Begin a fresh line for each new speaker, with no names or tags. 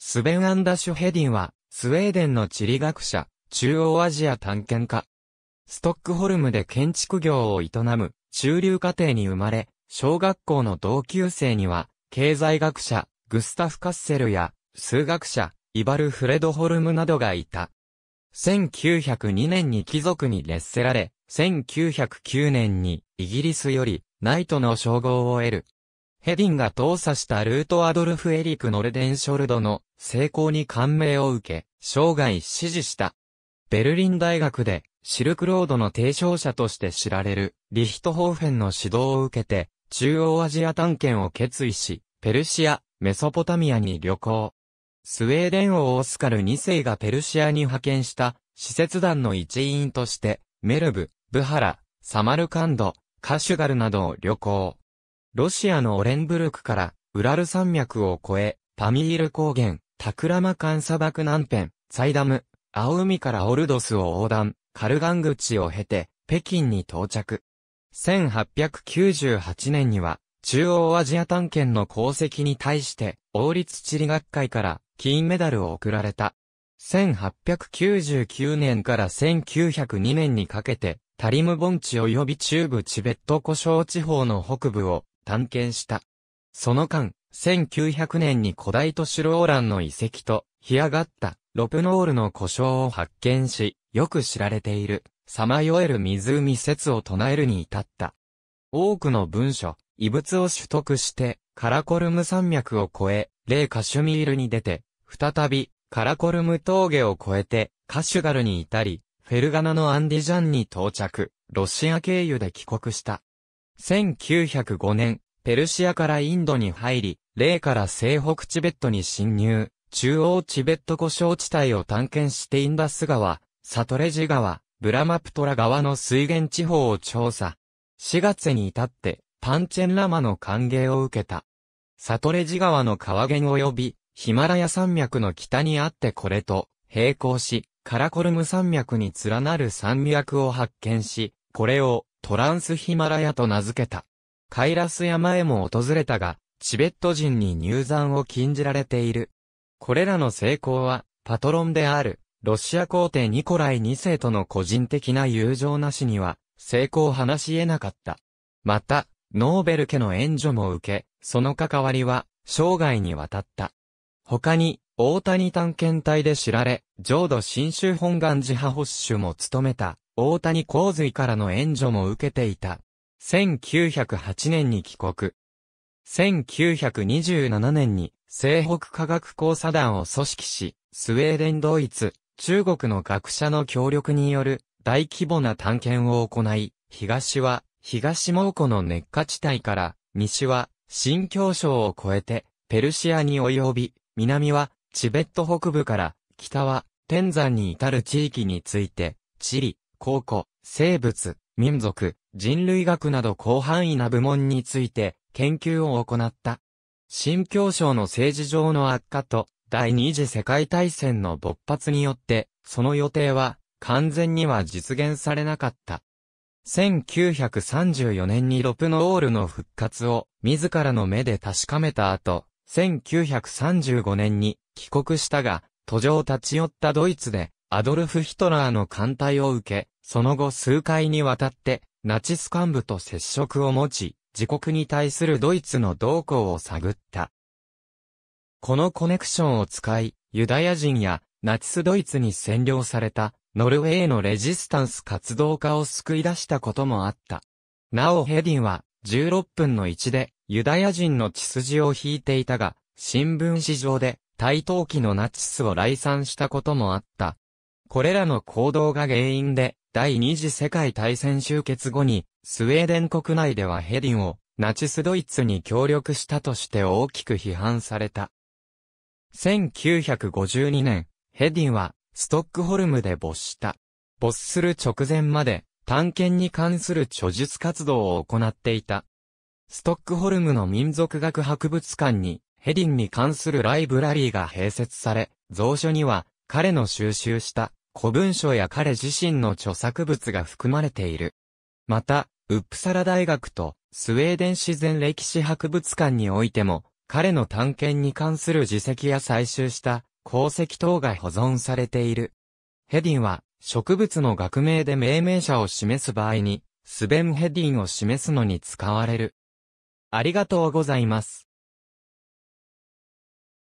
スベン・アンダシュ・ヘディンは、スウェーデンの地理学者、中央アジア探検家。ストックホルムで建築業を営む、中流家庭に生まれ、小学校の同級生には、経済学者、グスタフ・カッセルや、数学者、イバル・フレドホルムなどがいた。1902年に貴族に劣せられ、1909年にイギリスよりナイトの称号を得る。ヘディンが倒査したルートアドルフ・エリク・ノルデンショルドの成功に感銘を受け、生涯支持した。ベルリン大学でシルクロードの提唱者として知られるリヒトホーフェンの指導を受けて中央アジア探検を決意し、ペルシア、メソポタミアに旅行。スウェーデン王オスカル2世がペルシアに派遣した使節団の一員としてメルブ、ブハラ、サマルカンド、カシュガルなどを旅行。ロシアのオレンブルクからウラル山脈を越え、パミール高原、タクラマカン砂漠南辺、サイダム、青海からオルドスを横断、カルガン口を経て、北京に到着。1898年には、中央アジア探検の功績に対して、王立地理学会から金メダルを贈られた。1899年から1902年にかけて、タリム盆地及び中部チベット古小地方の北部を探検した。その間、1900年に古代都市ローランの遺跡と、干上がったロプノールの故障を発見し、よく知られている、さまよえる湖説を唱えるに至った。多くの文書、遺物を取得して、カラコルム山脈を越え、霊カシュミールに出て、再び、カラコルム峠を越えて、カシュガルに至り、フェルガナのアンディジャンに到着、ロシア経由で帰国した。1905年、ペルシアからインドに入り、例から西北チベットに侵入、中央チベット故障地帯を探検してインダス川、サトレジ川、ブラマプトラ川の水源地方を調査。4月に至って、パンチェンラマの歓迎を受けた。サトレジ川の川源及び、ヒマラヤ山脈の北にあってこれと、並行し、カラコルム山脈に連なる山脈を発見し、これをトランスヒマラヤと名付けた。カイラス山へも訪れたが、チベット人に入山を禁じられている。これらの成功は、パトロンである、ロシア皇帝ニコライ2世との個人的な友情なしには、成功を話し得なかった。また、ノーベル家の援助も受け、その関わりは、生涯にわたった。他に、大谷探検隊で知られ、浄土真宗本願寺派保守も務めた、大谷洪水からの援助も受けていた。1908年に帰国。1927年に西北科学交差団を組織し、スウェーデンドイツ、中国の学者の協力による大規模な探検を行い、東は東蒙古の熱化地帯から、西は新京。省を越えてペルシアに及び、南はチベット北部から、北は天山に至る地域について、地理、考古、生物、民族、人類学など広範囲な部門について研究を行った。新教省の政治上の悪化と第二次世界大戦の勃発によって、その予定は完全には実現されなかった。1934年にロプノオールの復活を自らの目で確かめた後、1935年に帰国したが、途上立ち寄ったドイツでアドルフ・ヒトラーの艦隊を受け、その後数回にわたって、ナチス幹部と接触を持ち、自国に対するドイツの動向を探った。このコネクションを使い、ユダヤ人やナチスドイツに占領されたノルウェーのレジスタンス活動家を救い出したこともあった。なおヘディンは16分の1でユダヤ人の血筋を引いていたが、新聞紙上で台頭期のナチスを来賛したこともあった。これらの行動が原因で、第二次世界大戦終結後に、スウェーデン国内ではヘディンを、ナチスドイツに協力したとして大きく批判された。1952年、ヘディンは、ストックホルムで没した。没する直前まで、探検に関する著述活動を行っていた。ストックホルムの民族学博物館に、ヘディンに関するライブラリーが併設され、蔵書には、彼の収集した古文書や彼自身の著作物が含まれている。また、ウップサラ大学とスウェーデン自然歴史博物館においても、彼の探検に関する自績や採集した功績等が保存されている。ヘディンは、植物の学名で命名者を示す場合に、スベンヘディンを示すのに使われる。ありがとうございます。